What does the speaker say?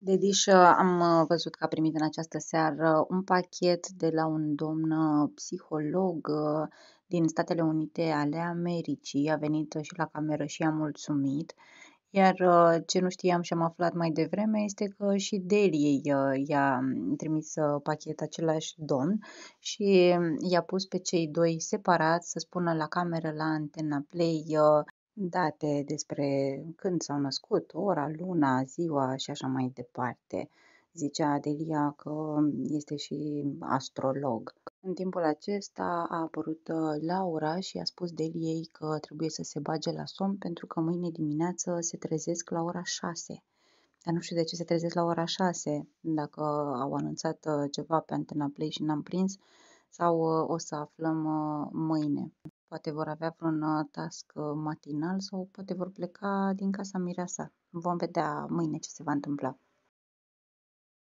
De uh, am uh, văzut că a primit în această seară un pachet de la un domn uh, psiholog din Statele Unite ale Americii. A venit și la cameră și i-a mulțumit. Iar ce nu știam și am aflat mai devreme este că și Deliei i-a trimis pachet același domn și mm, i-a pus pe cei doi separat să spună la cameră, la Antena Play, date despre când s-au născut, ora, luna, ziua și așa mai departe. Zicea Adelia că este și astrolog. În timpul acesta a apărut ă, Laura și a spus Deliei că trebuie să se bage la somn pentru că mâine dimineață se trezesc la ora 6. Dar nu știu de ce se trezesc la ora 6, dacă au anunțat ă, ceva pe Antena Play și n-am prins, sau ă, o să aflăm mâine poate vor avea vreun uh, task uh, matinal sau poate vor pleca din casa mireasa. Vom vedea mâine ce se va întâmpla.